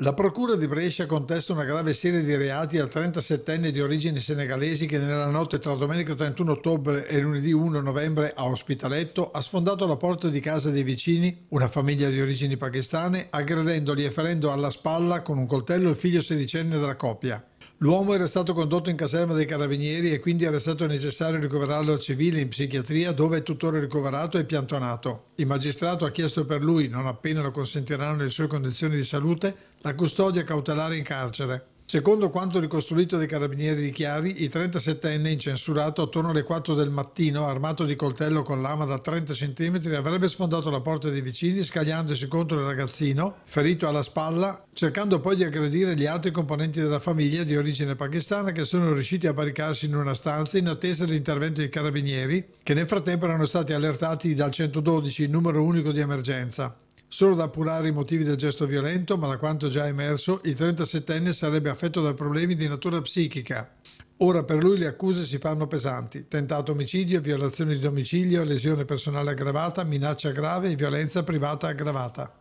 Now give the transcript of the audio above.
La Procura di Brescia contesta una grave serie di reati al 37enne di origini senegalesi che nella notte tra domenica 31 ottobre e lunedì 1 novembre a Ospitaletto ha sfondato la porta di casa dei vicini, una famiglia di origini pakistane, aggredendoli e ferendo alla spalla con un coltello il figlio sedicenne della coppia. L'uomo era stato condotto in caserma dei carabinieri e quindi era stato necessario ricoverarlo al civile in psichiatria dove è tuttora ricoverato e piantonato. Il magistrato ha chiesto per lui, non appena lo consentiranno le sue condizioni di salute, la custodia cautelare in carcere. Secondo quanto ricostruito dai carabinieri di Chiari, il 37enne incensurato attorno alle 4 del mattino, armato di coltello con lama da 30 cm, avrebbe sfondato la porta dei vicini scagliandosi contro il ragazzino, ferito alla spalla, cercando poi di aggredire gli altri componenti della famiglia di origine pakistana che sono riusciti a barricarsi in una stanza in attesa dell'intervento dei carabinieri, che nel frattempo erano stati allertati dal 112, numero unico di emergenza. Solo da appurare i motivi del gesto violento, ma da quanto già emerso, il 37enne sarebbe affetto da problemi di natura psichica. Ora per lui le accuse si fanno pesanti: tentato omicidio, violazione di domicilio, lesione personale aggravata, minaccia grave e violenza privata aggravata.